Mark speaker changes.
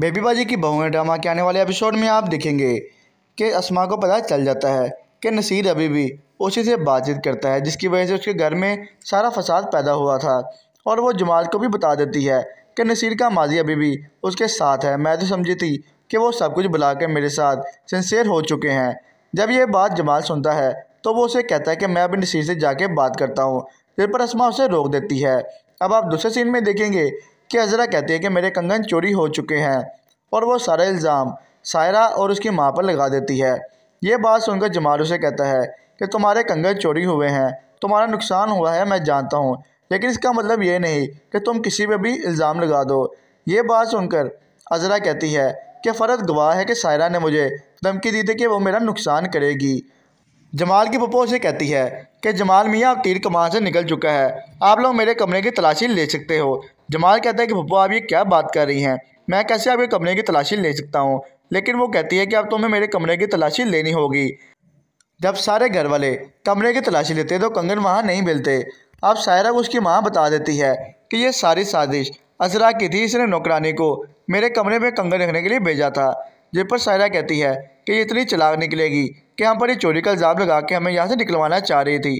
Speaker 1: बेबीबाजी की बहुएं ड्रामा के आने वाले एपिसोड में आप देखेंगे कि असमा को पता चल जाता है कि नसीर अभी भी उसी से बातचीत करता है जिसकी वजह से उसके घर में सारा फसाद पैदा हुआ था और वो जमाल को भी बता देती है कि नसीर का माजी अभी भी उसके साथ है मैं तो समझी थी कि वो सब कुछ बुला कर मेरे साथ सिंसेर हो चुके हैं जब ये बात जमाल सुनता है तो वो उसे कहता है कि मैं अभी नसीर से जाके बात करता हूँ फिर पर असमा उसे रोक देती है अब आप दूसरे सीन में देखेंगे कि अजरा कहती है कि मेरे कंगन चोरी हो चुके हैं और वो सारा इल्ज़ाम सायरा और उसकी माँ पर लगा देती है ये बात सुनकर जमाल उसे कहता है कि तुम्हारे कंगन चोरी हुए हैं तुम्हारा नुकसान हुआ है मैं जानता हूँ लेकिन इसका मतलब ये नहीं कि तुम किसी पर भी इल्ज़ाम लगा दो ये बात सुनकर अजरा कहती है कि फ़र्द गवाह है कि सायरा ने मुझे धमकी दी थी कि वो मेरा नुकसान करेगी जमाल की पप्पो उसे कहती है कि जमाल मियाँ अब तीर कमान से निकल चुका है आप लोग मेरे कमरे की तलाशी ले सकते हो जमाल कहता है कि पप्पू आप ये क्या बात कर रही हैं मैं कैसे आपके कमरे की तलाशी ले सकता हूँ लेकिन वो कहती है कि अब तुम्हें मेरे कमरे की तलाशी लेनी होगी जब सारे घर वाले कमरे की तलाशी लेते तो कंगन वहाँ नहीं मिलते अब सायरा को उसकी माँ बता देती है कि यह सारी साजिश अजरा की थी इसने नौकरानी को मेरे कमरे में कंगन रखने के लिए भेजा था जिस पर सायरा कहती है कि ये इतनी चलाक निकलेगी कि हम पर ये चोरी का इल्ज़ाम लगा के हमें यहाँ से निकलवाना चाह रही थी